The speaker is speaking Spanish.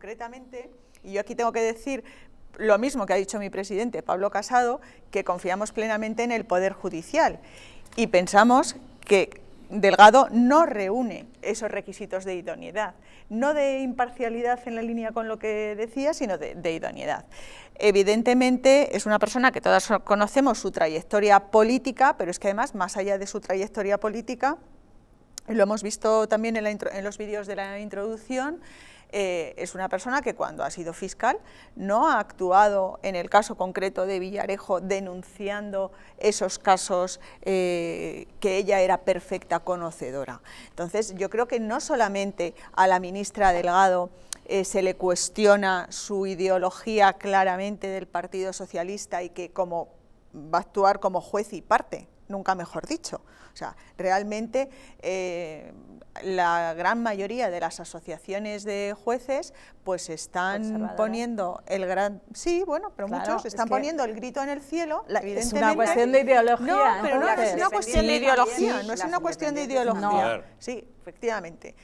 Concretamente, y yo aquí tengo que decir lo mismo que ha dicho mi presidente Pablo Casado, que confiamos plenamente en el Poder Judicial y pensamos que Delgado no reúne esos requisitos de idoneidad, no de imparcialidad en la línea con lo que decía, sino de, idoneidad. Evidentemente es una persona que todas conocemos su trayectoria política, pero es que además, más allá de su trayectoria política, lo hemos visto también en, los vídeos de la introducción, eh, es una persona que cuando ha sido fiscal no ha actuado en el caso concreto de Villarejo denunciando esos casos eh, que ella era perfecta conocedora. Entonces yo creo que no solamente a la ministra Delgado eh, se le cuestiona su ideología claramente del Partido Socialista y que como va a actuar como juez y parte, nunca mejor dicho. O sea, realmente eh, la gran mayoría de las asociaciones de jueces pues están poniendo el gran... Sí, bueno, pero muchos están poniendo el grito en el cielo, la, Es una cuestión de ideología. No, es una cuestión de ideología, no es una cuestión de ideología. Sí, efectivamente.